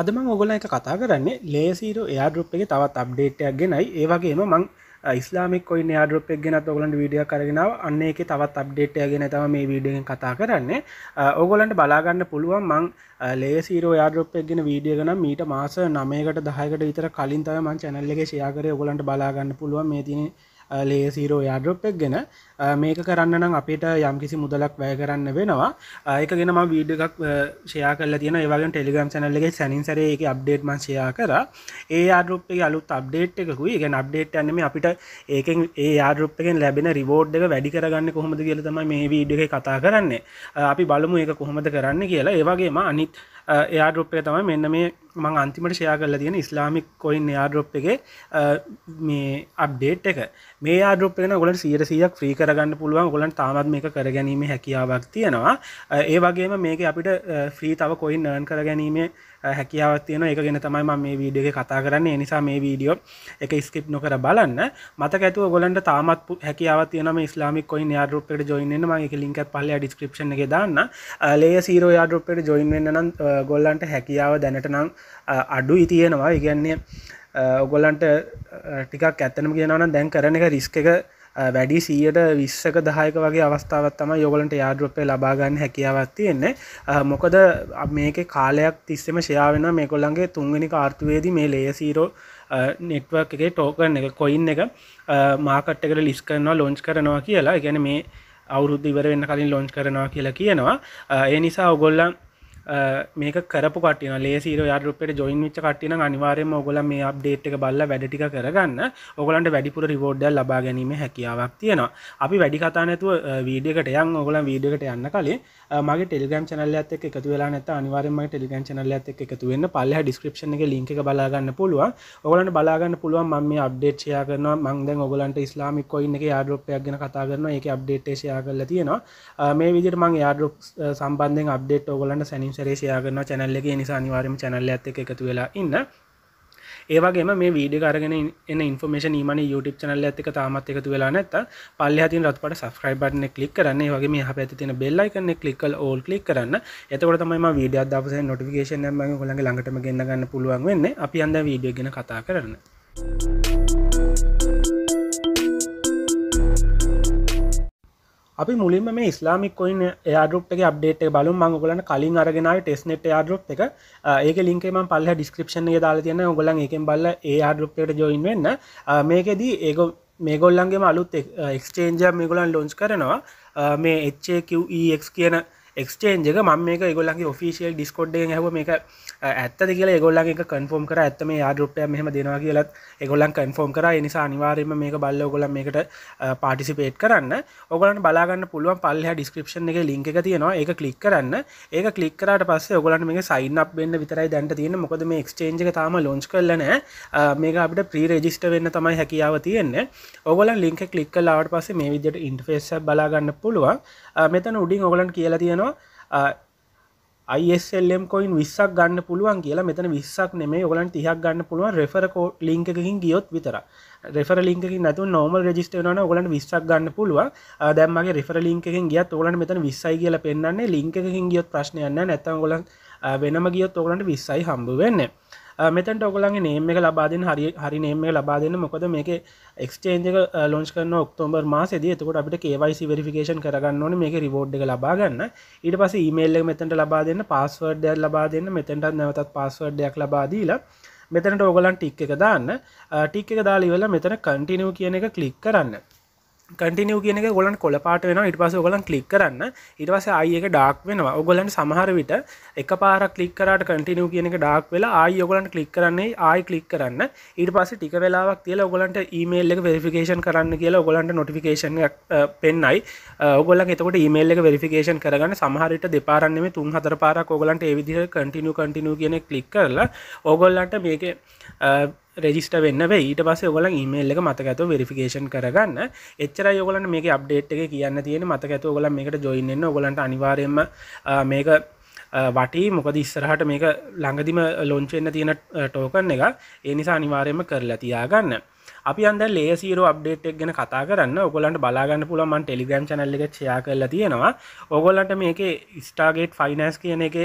අදම ඔගොල එක කතා කරන්නේ ලේසිරු එයාඩරුප් එක තවත් අප්ඩේටයක් ගෙනයි ඒවගේම මං ස්ලාමික් කොයි යාඩරුප් එක් ගෙනත් ඔගලන්ට වීඩිය කරගෙනාව අන්න එක තවත් අප්ඩේටය ගෙන තම මේ වීඩියෙන් කතා කරන්නේ ඔගොලන්ට බලාගන්න පුළුවන් මං ලේසිරෝ යාඩරුප් එක් ගෙන වීඩිය ගෙන මීට මාස නමයකට දහයකට විතර කලින් තව මං චැනල්ලගේ ශයාකර ඔගලන්ට බලාගන්න පුළුවන් මේ තිනේ ලේසිරෝ යාඩරොප් එක් ගැන මේක කරන්න නම් අපිට යම්කිසි මුදලක් වැය කරන්න වෙනවා ඒක ගෙනම වීඩ එකක් ෂයා කල තියන ඒවගේ ටෙලිගම් සැනල්ලගේ සැනින්සරේ එක අප්ඩේට්ම ෂයා කර ඒ ආරුප්ේ අලුත් අප්ඩේට් එකකු එක අප්ඩේට් යන්නම අපිට ඒකෙන් ඒ ආරුප්ෙන් ලැබෙන රිවෝඩ් එක වැඩි කරගන්න කොහොමද කියලතම මේ වීඩ එක කතා කරන්න අපි බලමු ඒක කොහොමද කරන්න කියලා ඒවගේම අනිත් එයාඩරොප්ය තමයි මෙන්න මේ මං අන්තිමට ෂයා කරලා තියෙන ඉස්ලාමික් කොයින් එයාඩරොප් එක මේ අප්ඩේට් එක මේ ආඩරොප් එක ගොලට සීර සීයක් ්‍රී කර කරගන්න පුළුවන් ගොලන් තාමත් මේක කරගැනීම හැකියාවක් තියෙනවා ඒ වගේම මේක අපිට ෆ්‍රී තව කොයින් නර්න් කරගැනීම හැකියාවත් තියෙන එක ගෙන තමයි මම මේ වීඩියෝ එක කතා කරන්නේ ඒ නිසා මේ වීඩියෝ එක ස්කිප් නොකර බලන්න මතක ඇතුව ඔයගලන්ට තාමත් හැකියාවක් තියෙනවා මේ ඉස්ලාමික් කොයින් යාඩ් group එකට join වෙන්න මම ඒක link එකත් පල්ලෙහා description එකේ දාන්න layer 0 යාඩ් group එකට join වෙන්න නම් ඔයගලන්ට හැකියාව දැනට නම් අඩුයි තියෙනවා ඒ කියන්නේ ඔයගලන්ට ටිකක් ඇත්තම කියනවා නම් දැන් කරන එක රිස්ක් එක වැඩි සීයට විශ්සක දහයක වගේ අවස්ථාවත් තම යොගලන්ට යාඩරොප්පේ ලබාගන්න හැකියාවත් තියෙන්නේ මොකද මේක කාලයක් තිස්සෙම ශයාවෙන මේකොල්ලන්ගේ තුන්ගනි කාර්තුවේදී මේ ලේසීරෝ නෙට්වක් එක ටෝකන් එක කොයින් එක මාකට් එකට ලිස් කරනවා ලොංච් කරනවා කියලා ගැන මේ අවුරුද්ධ ඉවර වෙන්න කලින් ලොංච් කරනවා කියලා කියනවා ඒ නිසා ඔගොල්ලන් මේක කරපු කටන ලේසිර යාරුපට ජොයින් විච් කටන අනිවාරයම ඔගොල මේ අප්ඩේට් එක බල්ල වැඩටික කරගන්න ඔගලන්ට වැඩිපුර රිවෝඩ්ඩ ලබා ගැනීම හැකියාවක් තියෙනවා අපි වැඩි කතානැතුව වීඩියකට යන් ඔගලන් වීඩියකට යන්න කලින් මගේ ටෙලිගම් චනල ඇත එකතු වෙලා නැත අනිවාරම ටෙලිගම් චනල ඇත එකතු වෙන්න පල්ල ඩිස්ක්‍රපෂන එක ලිංක බලාගන්න පුළුවන් ඔගලන්ට බලාගන්න පුළුවන් මම මේ අප්ඩේට්ෂයා කරනවා මංදැන් ඔගලන්ට ඉස්ලාමික් කොයින්න එක යාඩරෝපයක් ගැන කතා කරන එක අප්ඩේටේෂයා කරලා තියෙනවා මේ විදිට මං යාඩරෝක් සම්බන්ධෙන් අප්ඩේට් ඔගලන්ට සැනි මුලින් සැරේ ෂයා කරන චැනල්ල එක නිසානිවාරම චැනල්ල ඇත එකතු වෙලා ඉන්න ඒවගේ මේ වීඩ කරගෙන එන්න ඉන්ෆර්මේෂන් ීමන YouTube චනල්ල ඇතික තාමත් එකතු වෙලා නැත්ත පල්ල හතින් රත්පට සස්ක්‍රයිබටන කලික් කරන්නේ වගේ මේ හ පැති තින බෙල්ලයි කන්න කලිකල් ඕල් කලික් කරන්න එතකොට තමයි වීඩිය දස නොටිකේෂන් ම ගොළඟ ළඟටම ගන්න ගන්න පුළුවන් වෙන්න අපි අන්ද වීඩියගෙන කතා කරන්න. Thank you. අපි මුලින්ම මේ ස්ලාමික් කොයින් යාරුප් එක අප්ඩේට බලු මං ගලන කලින් අරගෙනාව ටෙස්නෙට යාරුප් එක ඒක ලින්කේම පල්ල ඩිස්ක්‍රපෂන් එක දාලා තියන ඔගලන් එකෙන් බල්ල ඒ ආරුප්ට ජොයින් වෙන්න මේකෙදී ඒක මේගොල්ලන්ගේ අලුත් එක්ස්ටේන්ජ මේගොලන් ලොන්ච් කරනවා මේ එච්චේක් e කියන එක්ස්ටේන්ජක මම මේක ගොල්ලගේ ඔෆිසිල් ඩිස්කොඩ් හැව මේක ඇත්තද කියලා ගොල්ලන් එක කන්ෆෝම් කර ඇත්තම යාඩරුපය මෙහම දෙනවා කියලත් එගොල්ලන් කන්ෆෝම් කර නිසා අනිවාරයම මේක බල්ල ගොල මේකට පාටිසිපේට් කරන්න ඔගලන් බලාගන්න පුළුවන් පල්හ ඩිස්ක්‍රපෂන් එක ලිංක එක තියෙනවා ඒ කලික් කරන්න ඒක කලික් කරට පස්ස ඔගලන් මේ සයින් අප වෙන්න විතරයි දැන්ට තියෙන මොකද මේ එක්ස්ටේන්ජක තාම ලොංච් කරලන මේක අපට ප්‍රීරෙජිස්ට වෙන්න තමයි හැකියාව තියෙන්නේ ඔගලන් ලින්ක කලික් කලාවට පස්සේ මේ විදිට ඉන්ටෆේස් බලාගන්න පුළුවන් මෙතන උඩින් ඔගලන් කියලා තියෙන ISLM කොයින් විස්සක් ගන්න පුළුවන් කියලා මෙතන විස්සක් නෙමේ ඔලන් තිහක් ගන්න පුළුවන් රෙෆරකෝ ලිංකකින් ගියොත් විතර රෙර ලින්ක නතු නොමල් රජිස්ට වන ඔලන් විස්සක් ගන්න පුළුව දැම්මගේ රෙර ලින්කින් ගියත් ඔලන් මෙතන විස්සයි කියල පෙන්න්නේ ලිංකකින් ගියොත් ප්‍රශ්නයන්න නැතන් ගොලන් වෙනම ගියොත් ඔගලන්ට විස්සයි හම්බ වෙන්නේ මෙතැන්ට ඔගලන්ගේ නේම එක ලබාදෙන් හරි හරි නේම එක ලබා දෙන්න මොකද මේක එක්ස්ටේන්ජක ලොච් කරන ඔක්තෝම්බර් මාසේද එතකොට අපිට කේවයිසි වෙරිෆිකේෂන් කරගන්න ඕන මේක රිබෝඩ් එක ලබාගන්න ඊට පස ඊමේල් එක මෙතැට ලබා දෙන්න පස්වර්ඩයක් ලබා දෙන්න මෙතැටත් නැවතත් පස්වර්ඩයක් ලබාදීලා මෙතැනට ඕගලන් ටික් එක දාන්න ටික් එක දාලිවෙල මෙතන කටිනව කියන එක කලික් කරන්න කටිනව කියන ගොලන් කොල පාට වෙන ඉට පස ගොලන් කලික් කරන්න ඉටවස අයක ඩක් වෙනවා ඔගොලන් සමහර විට එක පාර කලික් කරට කටිනව කියන එක ඩක් වෙලා ආය ඔගොලන් කලික් කරන්නේ ආයි කලික් කරන්න ඉට පස ටික වෙලාවක් තියල ඔගොලන්ට ඊමේල් එක වෙරිෆිකේෂන් කරන්න කියලා ඔගොලන්ට නොටිකේෂන් පෙන්න්නයි ඔගොල එතකට ඊමේල් එක වෙරිෆිකේෂන් කරගන්න සමහරිට දෙපාරන්නෙම තුන් හතර පාරක් ඔගොලන්ට ඒවිදිහ කටිනු කටිනු කියන කලික් කරලා ඔගොල්ලන්ට මේක රෙජිස්ට වෙන්න ඊට පස්සේ ඔයගොල්ලන් ඊමේල් එක මතක ඇතුව වෙරිෆිකේෂන් කරගන්න. එච්චරයි ඔයගොල්ලන් මේකේ අප්ඩේට් එක කියන්න තියෙන්නේ මතක ඇතුව ඔයගොල්ලන් මේකට ජොයින් වෙන්න. ඔයගොල්ලන්ට අනිවාර්යයෙන්ම මේක වටේ මොකද ඉස්සරහට මේක ළඟදිම ලොන්ච් වෙන්න තියෙන ටෝකන් එක. ඒ නිසා අනිවාර්යයෙන්ම කරලා තියාගන්න. අපි අන්ද ලේසිරෝ අප්ඩේට් එක් ගැන කතා කරන්න ඔගොලන්ට බලාගන්න පුළුවන් ටෙලිග්‍රම් චනල්ල එක ෂයා කරලා තියෙනවා ඔගොල්ලන්ට මේක ස්ටාගේට් ෆයිනස් කියන එක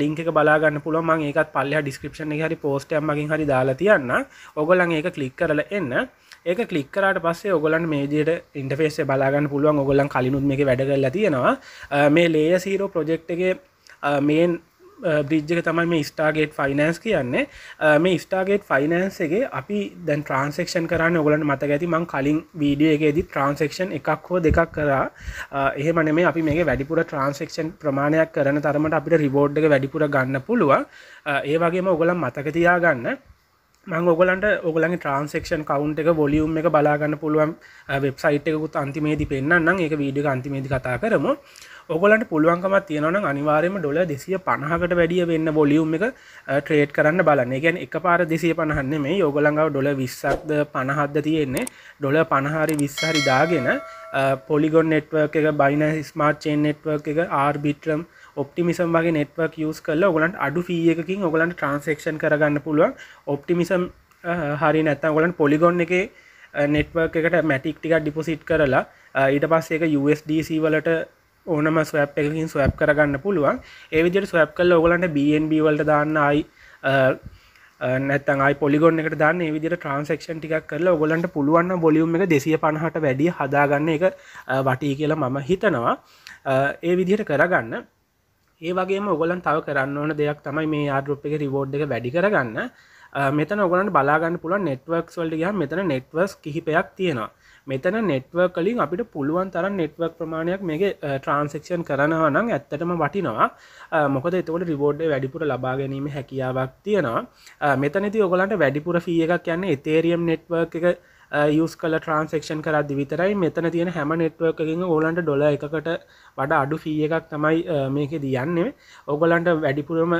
ලිංක බලාගන්න පුළුවන් ඒකත් පල්ල ඩිස්ක්‍රපෂණ හරි පෝස්ටයම්මගින් හරි දාලා තියන්න ඔගොලන් ඒක කලික් කරල එන්න ඒක කලික් කරට පස්සේ ඔගොලන් මේජයට ඉන්ටෆේස් බලාගන්න පුළුවන් ඔගොලන් කලිනුත් මේ වැඩ කරලා තියෙනවා මේ ලේසිරෝ ප්‍රජෙක්්ගේ මේන් බ්‍රිජ්ජක තමයි මේ ස්ටාගේට් ෆයිනන්ස් කියන්නේ මේ ස්ටාගේට් ෆයිනන්සගේ අපි දැන් ට්‍රන්සෙක්ෂන් කරන්න ඔගලන් මත ඇති මං කලින් වීඩිය එකේදි ට්‍රන්සෙක්ෂන් එකක් හෝ දෙකක් කරා එහෙමන මේ අපි මේ වැඩිපුර ට්‍රන්සෙක්ෂන් ප්‍රමාණයක් කරන තරමට අපිට රිබෝඩ් එක වැඩිපුර ගන්න පුළුවන් ඒ වගේම ඔගලන් මතකතියා ගන්න මං ඔගලන්ට ඔගලගේ ට්‍රන්සෙක්ෂන් කවන්් එක බොලියුම් එක බලාගන්න පුළුවන් වෙබ්සයිට් එකකුත් අන්තිමේදි පෙන්න්න ඒක වීඩිය අන්තිමේදි කතා කරමු ඔගලට පුළුවන්කමත් තියෙනවන අනිවාරයම ඩොල දෙසිය පණහකට වැඩිය වෙන්න බොලියුම් එක ට්‍රේඩ් කරන්න බලන්න ගැන් එක පාර දෙසිය පණහන්න මේ යෝගලඟව ඩොල විස්සක්ද පණහද්ද තියෙන්නේ ඩොල පණහාරි විස්සහරි දාගෙන පොලිගොන් නෙට්වර්ක එක බයින ස්මාර්ට් චේන් නෙට්වර්ක එක ආර්බිට්‍රම් ඔප්ටිමිසම් වගේ නෙට්වර්ක් යස් කරල ඔගලන්ට අඩු ෆියකින් ඔගලන්ට ට්‍රන්සෙක්ෂන් කරගන්න පුළුවන් ඔප්ටිමිසම් හරි නැත්තම් ගොලන් පොලිගොන් එක නෙට්වර්ක එකට මැටික් ටික ඩිපොසිට් කරලා ඊට පස්සේ එක USDC වලට ඕනම ස්වැප් එකකින් ස්වැප් කරගන්න පුළුවන් ඒ විදිහට ස්වැප් කරලා ඔයගලන්ට BNB වලට දාන්න ආයි නැත්තන් අයි පොලිගොන් එකට දාන්න ඒ විදිහට ට්‍රාන්සැක්ෂන් ටිකක් කරලා ඔයගලන්ට පුළුවන් නම් වොලියුම් එක 250ට වැඩිය හදාගන්න එක වටී කියලා මම හිතනවා ඒ විදිහට කරගන්න ඒ වගේ ඔගලන් තව කරන්න ඕන දෙයක් තමයි මේ ආඩරොප් එක රිවෝඩ් එක වැඩි කරගන්න මෙතන ඔගලන්ට බලාගන්න පුළුවන් නෙට්වර්ක්ස් වලට ගියාම මෙතන නෙට්වර්ක්ස් කිහිපයක් තියෙනවා මෙතන නෙට්වර් කලින් අපිට පුළුවන් තරන් නෙට්වර්ක් ප්‍රමාණයක් මේක ට්‍රන්සෙක්ෂන් කරනවා නම් ඇත්තටම වටිනවා මොකද එතකොට රිබෝඩ් වැඩිපුර ලබා ගැනීම හැකියාවක් තියෙනවා මෙතනති ඔගලන්ට වැඩිපුර ෆිය එකක් කියන්නේ එතේරියම් නෙට්වර්ක් එක යස් කල ට්‍රන්සෙක්ෂන් කරදි විතරයි මෙතන තියෙන හැම නෙට්වර්කින් ඕලන්ට ඩොල එකට වඩ අඩු ෆිය එකක් තමයි මේක දියන්නේ ඔගොලන්ට වැඩිපුරම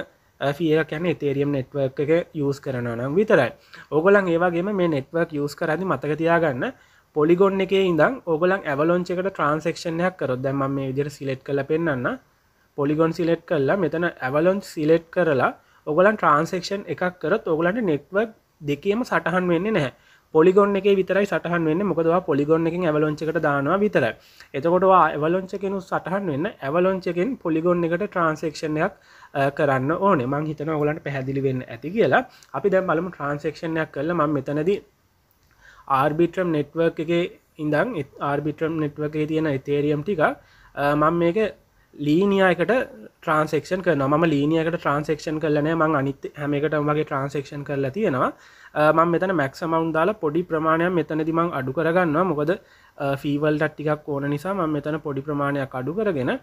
ෆියක යන එතේරියම් නෙට්වර්ක් එක යස් කරනනම් විතරයි ඕගොලන් ඒවාගේම මේ නෙට්වර්ක් යස් කරදි මතකතියාගන්න පොලිගොන් එක ඉදම් ඔගලන් ඇවලොංචකට ට්‍රන්සක්ෂණයක් කරොත් දැම මේ විදිර සිලෙට් කල පෙන්න්න පොලිගොන් සිලෙට් කරලා මෙතන ඇවලොන් සිලෙට් කරලා ඔගලන් ට්‍රන්සක්ෂන් එකක් කරත් ඔගලන්ට නෙට්වක් දෙකේම සටහන් වෙන්න නැහැ පොලිගොන් එක විතරයි සටහන් වෙන්න මොකදවා පොලිගොන් එකින් ඇවලොංචකට දානවා විතර එතකොටවා ඇවලොංචකෙනු සටහන් වෙන්න ඇවලොංචකෙන් පොලිගොන් එකට ට්‍රන්සෙක්ෂණයක් කරන්න ඕනේ මං හිතන ඔගලන්ට පැහැදිලි වෙන්න ඇති කියලා අපි දැම් බලම ට්‍රන්සෙක්ෂණයක් කරල ම මෙතනදී ආර්බිට්‍රම් නෙට්වර්ක් එක ඉඳං ආර්බිට්‍රම් නෙට්වර්කේ තියෙන එතේරියම් ටික මං මේක ලීනියකට ට්‍රන්සෙක්ෂන් කරන ම ලීනියකට ට්‍රන්සෙක්ෂන් කරලනෑ මං අනිත් හැමකට මගේ ට්‍රන්සෙක්ෂන් කරලා තියෙනවා මං මෙතන මැක්ස මවුන් දාලා පොඩි ප්‍රමාණයක් මෙතනදි මං අඩු කරගන්නවා මොකද ෆීවල්ටත් ටිකක් ඕන නිසා මං මෙතන පොඩි ප්‍රමාණයක් අඩු කරගෙන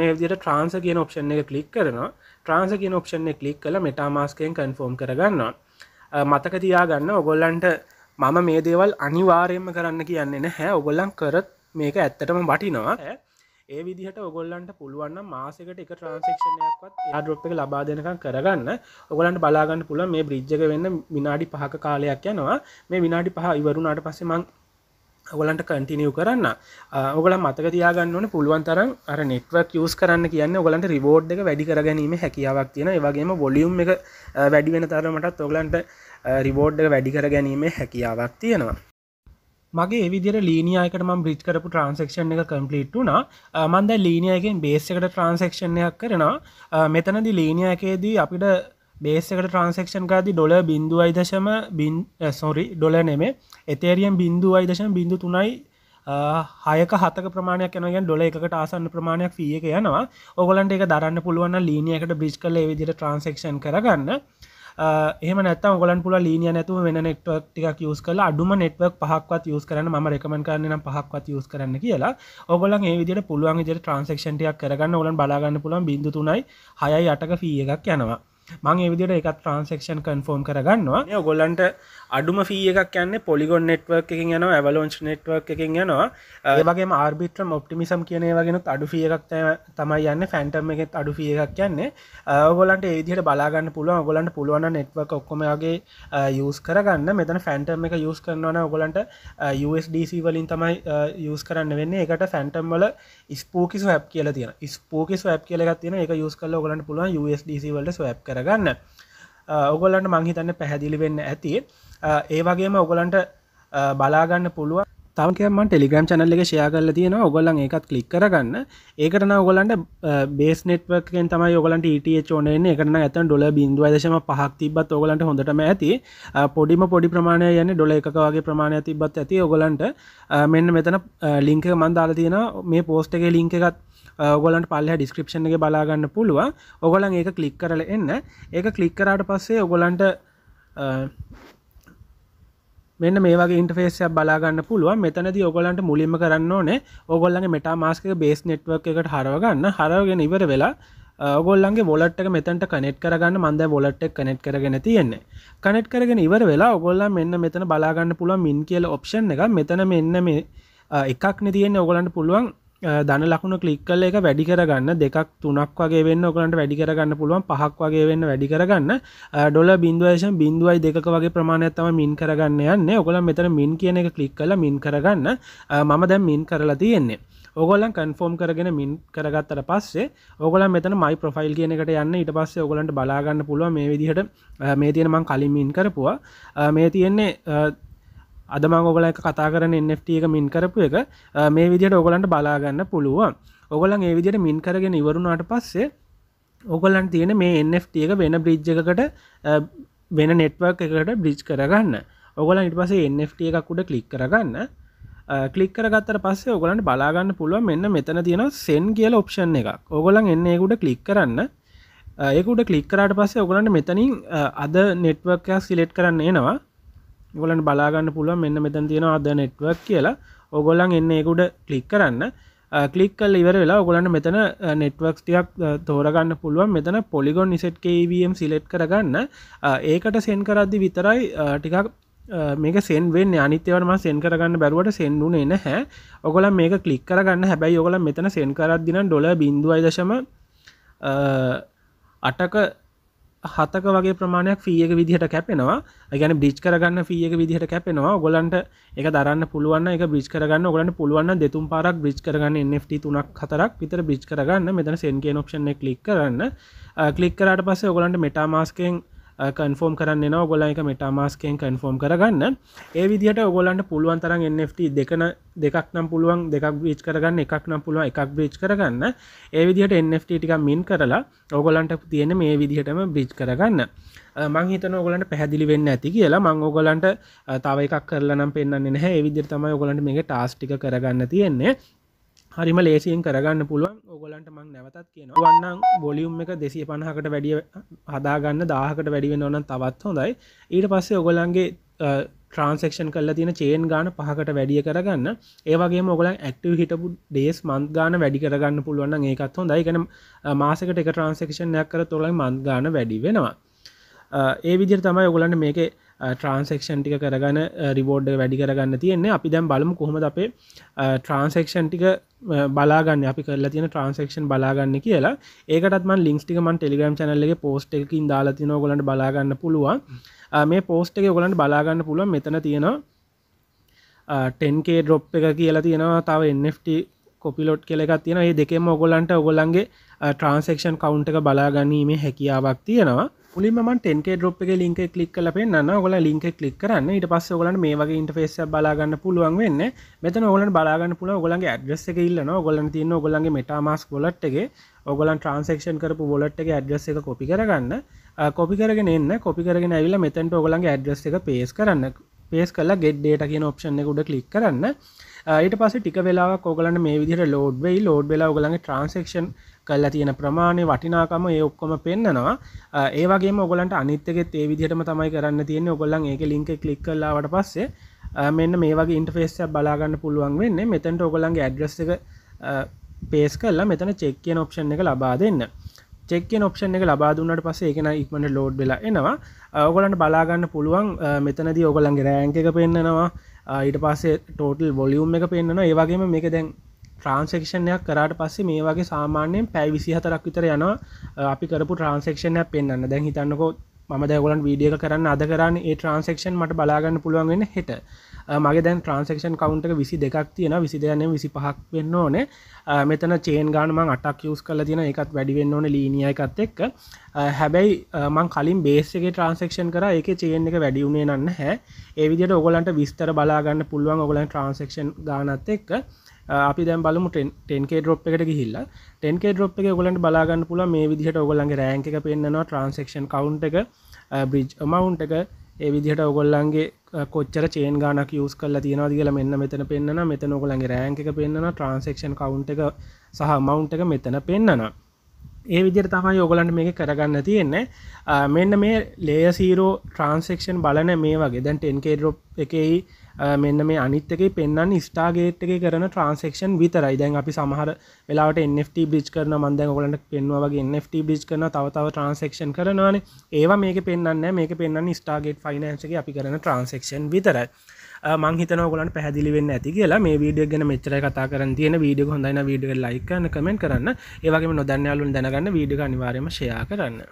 මේ විදිට ට්‍රන්ස කියන ඔප්ෂන් එක කලික් කරනවා ට්‍රන්ස කියන ඔප්ෂන් එක කලික් කළ මෙටාමාස්කයෙන් කන්ෆෝම් කරගන්නවා මතක තියාගන්න ඔගොල්ලන්ට මම මේ දේවල් අනිවාරයෙන්ම කරන්න කියන්නේ නැහැ ඔගොල්ලන් කරත් මේක ඇත්තටම වටිනවා ඒ විදිහට ඔගොල්ලන්ට පුළුවන් මාසකට එක ට්‍රන්සක්ෂණයක්වත් ආඩරොප් එක ලබා දෙනකම් කරගන්න ඔගොලන්ට බලාගන්න පුළ මේ බ්‍රිජ්ජක වෙන්න විනාඩි පහක කාලයක් යනවා මේ විනාඩි පහ ඉවරුණාට පස්සේ මං ඔගලන්ට කටිනියව කරන්න ඔගල මතක තියාගන්නවන පුළුවන් තරම් අර නෙට්වක් යස් කරන්න කියන්න ඔගලන්ට රිබෝඩ් එක වැඩි කරගැනීම හැකියාවක් තියෙන ඒවගේම බොලියුම් එක වැඩි වෙන තරමටත් ඔගලන්ට රිවෝඩ්ඩ වැඩි කර ගැනීමේ හැකියාවක් තියෙනවා මගේ විදිර ලීනියකට ම බ්‍රිච් කරපු ට්‍රන්සක්ෂන් එක කම්පලිට් වුනා මන්ද ලීනියගෙන් බේස්සකට ට්‍රන්සක්ෂණයක් කරනවා මෙතනදි ලීනියකේදී අපිට බේසකට ට්‍රන්සක්ෂන් කාදී ඩොල බිඳු අයිදශම බින් සොරි ඩොල නෙමේ එතේරියම් බින්දු අයිදශම බිඳු තුනයි හයක හතක ප්‍රමාණයක් යනගෙන් ඩොල එකට ආසන්න ප්‍රමාණයක් ෆියක යනවා ඔගලන්ට එක දරන්න පුළුවන් ලීනියකට බ්‍රිච් කල විදිට ට්‍රන්සක්ෂන් කරගන්න එම නැත්තම් ගොලන් පුල ලීනිය නැතුව වෙන නෙක්ටවක් ටිකක් යස් කල අඩුම නෙට්වක් පහක්වත් යස් කරන ම රකමන් කරන්න පහක්වත් යස් කරන්න කියලා ඔගොලන් ඒවිදිට පුළුවන් ජෙ ට්‍රන්සක්ෂන්ටයක් කරගන්න ඔලන් බලාගන්න පුළන් බිඳතුනයි හයයි අටක ෆිය එකක් යනවා මං විදිට එකත් ට්‍රන්සෙක්ෂන් කන්ෆෝම් කරගන්නවා ගොල්ලන්ට අඩුම ෆී එකක් කියන්නේ පොලිගොන් නෙට්වර්ක් එකින් යන ඇවලෝන්ච් නෙට්වර්ක් එකින් යනවා ඒවගේ මාර්බිට්‍රම් ඔප්ටිමිසම් කියනවාගෙනත් අඩු ිය එකක් තමයි යන්න ෆැන්ටම් එකෙත් අඩු ිය එකක් කියන්නේ ඔගොලන්ට ඒදිට බලාගන්න පුළුව ගොලන්ට පුළුවන් නෙට්වර්ක් ඔක්කොමගේ යස් කරගන්න මෙතන ෆැන්ටම් එක යස් කරනවන ඔගොලන්ට USDC වලින් තමයි යස් කරන්න වෙන්න එකට ෆැන්ටම් වල ස්පෝකිස් හැප් කියල තියෙන ස්පෝකිස් හැප් කියලගත් තියෙන එක යස් කල ගලන්න පුළුවන් USDC වලට ස්වැප් කර කරගන්න ඔගොල්ලන්ට මංහිතන්න පැහැදිලි වෙන්න ඇති ඒවගේම ඔගොලන්ට බලාගන්න පුළුව තමකම ටෙලිග්‍රම් චනල්ල එක ෂයා කරල තියෙන ඔගොල්ලන් එකත් කලික් කරගන්න ඒකටන ඔගොලන්ට බේස් නෙට්වර්කෙන් තම ඔගලන්ට e ට ෝන එකන ඇතන් ොල බින්දුව දශම පහක් තිබත් ඔගලන්ට හොඳටම ඇති පොඩිම පොඩි ප්‍රමාණය යන්න ඩොල එකකවාගේ ප්‍රමාණය තිබත් ඇති ඔගොලන්ට මෙන්න මෙතන ලිංක මන්දාල තියෙන මේ පෝස්ට එක ලිංක එකත් ඔගලන්ට පල්ල ඩිස්ක්‍රපෂන් එක බලාගන්න පුළුව ඔගොලන් ඒක කලික් කරල එන්න ඒක කලික් කරාට පස්සේ ඔගොලන්ට මෙන්න මේ වගේ ඉන්ටෆේස්යක් බලාගන්න පුළුවන් මෙතනද ඔගොලන්ට මුලින්ම කරන්න ඕනේ ඔගොල්ලගේ මෙටා මාස්ක බේස් නෙට්වක් එකට හරවගන්න හරවගෙන ඉවර වෙලා ඔගොල්ලන්ගේ ොලට් එක මෙතැට කනෙට් කරගන්න මන්ද ොලට් එක් කනෙට් කරගෙන තියෙන්නේ කනෙට් කරගෙන ඉවර වෙලා ඔගොල්ල මෙන්න මෙතන බලාගන්න පුළුව මින් කියල ඔප්ෂන් එක මෙතන මෙන්න මේ එකක් නතියෙන් ඔගොලන්ට පුළුවන් දන ලකුණු කලික්කල එක වැඩි කරගන්න දෙකක් තුනක් වගේ වෙන්න ඔකලන්ට වැඩි කරගන්න පුළුවන් පහක් වගේ වෙන්න වැඩි කරගන්න ඩොල බින්දුවේශම් බින්දුවයි දෙක වගේ ප්‍රමාණයක් තම මින් කරගන්න යන්නේ ඔගොලන් මෙතන මින් කියන එක කලික් කළ මින් කරගන්න මම දැන් මින් කරලා තියෙන්නේ ඔගොලන් කන්ෆෝම් කරගෙන මින් කරගත්තට පස්සේ ඔගොල මෙතන මයි ප්‍රෆයිල් කියනකට යන්න ඉට පස්සේ ඔගොලන්ට බලාගන්න පුළුව මේ විදිහට මේ තියෙන මං කලින් මින් කරපුවා මේ තියෙන්නේ අදම ඔගල එක කතා කරන NFT එක මින් කරපු එක මේ විදියට ඔගලන්ට බලාගන්න පුළුවන් ඔගලන් ඒ විදියට මින් කරගෙන ඉවරුණාට පස්සේ ඔගලන් තියෙන මේ NFT එක වෙන බ්‍රිජ් එකකට වෙන නෙට්වර්ක් එකට බ්‍රිජ් කරගන්න ඔගලන් ඉට පසේ NFT එකක් උඩ කලික් කරගන්න කලික් කරගත්තර පස්සේ ඔගලන්ට බලාගන්න පුළුව මෙන්න මෙතන තියෙන සෙන් කියල ඔප්ෂන් එක ඔගලන් එන්න ඒකුඩ කලික් කරන්න ඒකුට කලික් කරට පස්සේ ඔගලන්ට මෙතනින් අද නෙට්වර්ක් සිලෙට් කරන්න එනවා ගොලන් බලාගන්න පුළුව මෙන්න මෙතන් තියෙන අද නෙට්වක් කියලා ඔගොල්ලන් එන්න ඒකුඩ කලික් කරන්න කලික් කල් ඉවර වෙලා ඔගොලන්න මෙතන නෙට්වක්ස් ටියක් තෝරගන්න පුළුවන් මෙතන පොලිගොන් නිසට් කවම් සිලෙට් කරගන්න ඒකට සෙන් කරද්දි විතරයි ටිකක් මේක සෙන් වෙන් අනිත්‍යවරම සෙන් කරගන්න බැරුවට සෙන්ඩුනේ නැහැ ඔගොල මේක කලික් කරගන්න හැබැයි ඔගොල මෙතන සෙන් කරත් දින ඩොල බිඳුවයිදශම අටක හතක වගේ ප්‍රමාණයක් ෆීයක විදිහට කැපෙනවා ගැන බ්‍රිච් කරගන්න ෆීයක විදිහට කැපෙනවා ගොලන්ට එක දරන්න පුළුවන් එක බ්‍රිච් කරගන්න ගොලන්න පුළුවන් දෙතුම් පාරක් බ්‍රිච් කරගන්න එFT තුනක් හතරක් විතර බ්‍රිච් කරගන්න මෙතන සෙන්ගේ නොක්ෂණ කලික් කරන්න කලික් කරට පස්සේ ඔගලන්ට මෙටාමාස්කෙන් කන්ෆෝම් කරන්න ගොලයික මෙටාමස්කෙන් කන්ෆෝම් කරගන්න ඒ විදිහට ඔගොලන්ට පුළුවන් තරන් NFT දෙකන දෙකක් නම් පුළුවන් දෙකක් බ්‍රීච් කරගන්න එකක් නම් පුළුවන් එකක් බ්‍රීච් කරගන්න ඒ විදිහට NFT ටික මින් කරලා ඔගොලන්ට තියෙන මේ විදිහටම බ්‍රිච් කරගන්න මං හිතන ඔගලන්ට පැහැදිලි වෙන්න ඇති කියලා මං ඔගලන්ට තව එකක් කරලා නම් පෙන්න්නේ නැහැ ඒ විදිහට තමයි ඔගලන්ට මේක ටාස්ටික කරගන්න තියෙන්නේ හරිම ලේසියෙන් කරගන්න පුළුවන් ඔගොලන්ට මං නැවතත් කියන වන්නම් බොලියුම් එක දෙසිය පණහකට වැඩිය හදාගන්න දාහකට වැඩිවෙන ඕන තවත් හොඳයි ඊට පස්සේ ඔගොලන්ගේ ට්‍රන්සෙක්ෂන් කල්ලා තියෙන චේන් ගාන පහකට වැඩිය කරගන්න ඒවගේ මොගලන් ඇක්ටව හිටපු ඩේස් මන්ත් ගාන වැඩි කරගන්න පුළුවන් ඒකත් හොඳයි ගැන මාසකට එක ට්‍රන්සෙක්ෂන්යක් කර තොලයි මන්ත් ගාන වැඩි වෙනවා ඒ විදිර තමයි ඔගොලන්න මේකේ ට්‍රන්සෙක්ෂන් ටික කරගන්න රිබෝඩ් වැඩි කරගන්න තියෙන්නේ අපි දැන් බලමු කොහොමද අපේ ට්‍රන්සෙක්ෂන් ටික බලාගන්න අපි කරලා තියෙන ට්‍රන්සෙක්ෂන් බලාගන්න කියලා ඒකටත්මන් ලිින්ක්ටිකමන් ටෙලිගම් චනල්ලගේ පෝස්ට් එකින් දාලා තින ගොලට බලාගන්න පුළුවන් මේ පෝස්ට් එක ගොලන්ට බලාගන්න පුළුවන් මෙතන තියෙනවා ටන්කේ ඩොප් එක කියලා තියෙනවා තව එFT කොපිලොට් කෙල එකක් තියෙන ඒ දෙකෙම ඔගොලන්ට ඔගොලන්ගේ ට්‍රන්සෙක්ෂන් කවුන්් එක බලාගැනීමේ හැකියාවක් තියෙනවා පුලින්ම ටෙන්කේ ඩොප් එක ලින්ක කලික් කල පෙන්න්න ඔොල ලින්ක කලික් කරන්න ඉට පස්ස ඔලන් මේ වගේ ඉන්ටෆේස බලාගන්න පුළුවන් වෙන්න මෙතන ඔලන් බලාගන්න පුල ඔගලන්ගේ ඇඩ්‍රෙස් එක ඉල්ලන ගොලන් තියන්න ඔගොලන්ගේ මටමස් ගොලට්ගේ ඔගලන් ට්‍රන්සක්ෂන් කරපු ොලට්ගේ ඇඩ්‍රෙස් එක කොපි කරගන්න කොපි කරගෙන එන්න කොපි කරගෙන ඇවිල මෙතැන්ට ඔගලන්ගේ ඇඩ්‍රෙස් එක පේස් කරන්න පේස් කලා ගෙඩ්ඩේට කියන ඔප්ෂන් එක උඩ කලික් කරන්න ඊට පස ටික වෙලාක් ඔගලන්න මේ විදිර ලෝඩ් වෙයි ලෝඩ් වෙලා ඔගලගේ ට්‍රන්සෙක්ෂන් කල්ලා තියෙන ප්‍රමාණය වටිනාකම ඒ ඔක්කොම පෙන්න්නනවා ඒවගේ ඔගලන්ට අනිත්තකෙත් ඒ විදිහටම තමයි කරන්න තියෙන ඔගොල්ලන් ඒක ලිංක කලික් කලාවට පස්සේ මෙන්න මේ වගේ ඉන්ටෆේස් බලාගන්න පුළුවන් වෙන්න මෙතැන්ට ඔගොලන්ගේ ඇඩ්‍රස් එක පේස් කල්ලා මෙතන චෙක්කෙන් ඔප්ෂන් එක ලබා දෙන්න චෙක්කෙන් ඔප්ෂන් එක ලබා දුන්නට පස්සේ ඒකෙන ඉක්මට ලෝඩ් වෙලා එනවා ඔගලන්ට බලාගන්න පුළුවන් මෙතනදී ඔගලන්ගේ රෑන්ක එක පෙන්න්නනවා ඊට පස්සේ ටෝටල් බොලියුම් එක පෙන්න්නන ඒවගේම මේක දැන් ට්‍රන්සෙක්ෂණයක් කරට පස්සේ මේ වගේ සාමාන්‍යයෙන් පැයි විසි හතරක් විතර යන අපි කරපු ට්‍රන්සෙක්ෂණයක් පෙන්න්න දැන් හිතන්නකෝ ම දැගලන් වීඩිය කරන්න අද කරන්න ඒ ට්‍රන්සෙක්ෂන් මට බලාගන්න පුළුවන්ගෙන හෙට මගේ දැන් ට්‍රන්සක්ෂන් කවන්ට විසි දෙකක් තියෙන විසි දෙයන විසි පහක් වෙන්න ඕනේ මෙතන චේන් ගානමං අටක් යස් කල තියෙන එකත් වැඩිවෙන්න ඕන ලීනිය එකත් එක් හැබැයි මං කලින් බේසගේ ට්‍රන්සක්ෂන් කර එක චේන් එක වැඩියුනේ නන්න හැ ඒවිදිට ඔගලන්ට විස්තර බලාගන්න පුළුවන් ඔගලන් ට්‍රන්සක්ෂන් ගානත් එක් අපි දැම් බලමු ටෙන්කේ ඩොප් එකට ගිහිල්ල ටෙන්කේ ඩොප් එක ගොලට බලාගන්න පුල මේ විදිහට ඔගොලන්ගේ රෑන්ක පෙන්න්නවා ට්‍රන්සක්ෂන් කවන්් එක බ්‍රිජ් මවන්් එක ඒ විදිහට ඔගොල්ලන්ගේ කොච්චර චේන් ගානක් යස් කල තියෙනවා කියලා මෙන්න මෙතන පෙන්න්න මෙතන ඔගොලන්ගේ රෑන්ක පෙන්න්න ට්‍රන්සෙක්ෂන් කවන්් එක සහ මවන්් එක මෙතන පෙන්න්නන ඒ විදිර තමයි ඔගලන්ට මේක කරගන්න තියෙන්නේ මෙන්න මේ ලේය සීරෝ ට්‍රන්සෙක්ෂන් බලන මේ වගේ දැන් ටන්කේ රොප් එකයි මෙන්න මේ අනිත්තක පෙන්න්න ස්ටාගේට් එක කරන ට්‍රන්සෙක්ෂන් විතරයි දැන් අපි සමහර වෙලාට NFT බිච් කරන මන්දැ ගොලට පෙන්වාගේ NFT බිච් කරන තවතාව ට්‍රන්සෙක්ෂන් කරනවාන ඒවා මේක පෙන්න්න මේක පෙන්න්න ස්ටාගේට් ෆයිනන්සක අපි කරන ට්‍රන්සෙක්ෂන් විතරයි මංහිතන ගොලන් පැදිලි වෙන්න ඇති කියලා මේ වීඩිය ගැන මෙචර කතා කර තියෙන වීඩිය හොඳයින වීඩිය ලයිකන්න කමෙන්ට කරන්න ඒවගේ නොදන්නයාලුන් දැනගන්න වීඩිය අනිවාරම ශයා කරන්න